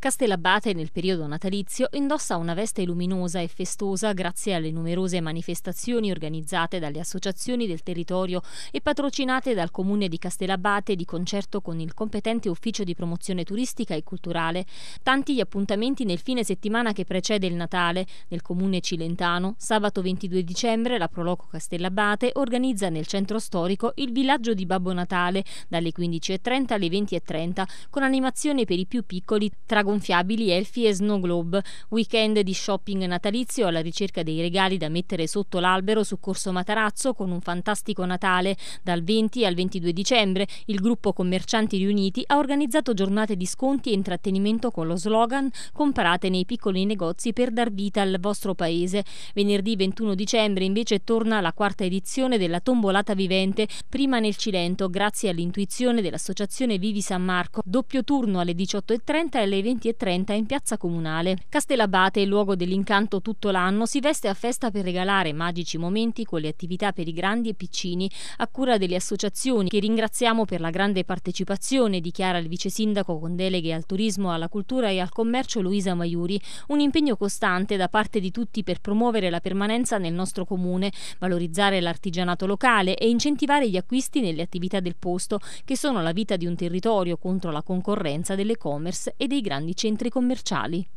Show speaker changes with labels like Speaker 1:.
Speaker 1: Castellabate nel periodo natalizio indossa una veste luminosa e festosa grazie alle numerose manifestazioni organizzate dalle associazioni del territorio e patrocinate dal comune di Castellabate di concerto con il competente ufficio di promozione turistica e culturale. Tanti gli appuntamenti nel fine settimana che precede il Natale. Nel comune cilentano, sabato 22 dicembre la Proloco Castellabate organizza nel centro storico il villaggio di Babbo Natale dalle 15.30 alle 20.30 con animazione per i più piccoli tra gonfiabili elfi e snow globe, weekend di shopping natalizio alla ricerca dei regali da mettere sotto l'albero su Corso Matarazzo con un fantastico Natale. Dal 20 al 22 dicembre il gruppo Commercianti Riuniti ha organizzato giornate di sconti e intrattenimento con lo slogan Comprate nei piccoli negozi per dar vita al vostro paese. Venerdì 21 dicembre invece torna la quarta edizione della Tombolata Vivente, prima nel Cilento, grazie all'intuizione dell'associazione Vivi San Marco. Doppio turno alle 18.30 e alle 20 20.30 in piazza comunale. Castellabate, luogo dell'incanto tutto l'anno, si veste a festa per regalare magici momenti con le attività per i grandi e piccini a cura delle associazioni che ringraziamo per la grande partecipazione, dichiara il vice sindaco con deleghe al turismo, alla cultura e al commercio Luisa Maiuri, un impegno costante da parte di tutti per promuovere la permanenza nel nostro comune, valorizzare l'artigianato locale e incentivare gli acquisti nelle attività del posto che sono la vita di un territorio contro la concorrenza dell'e-commerce e dei grandi nei centri commerciali.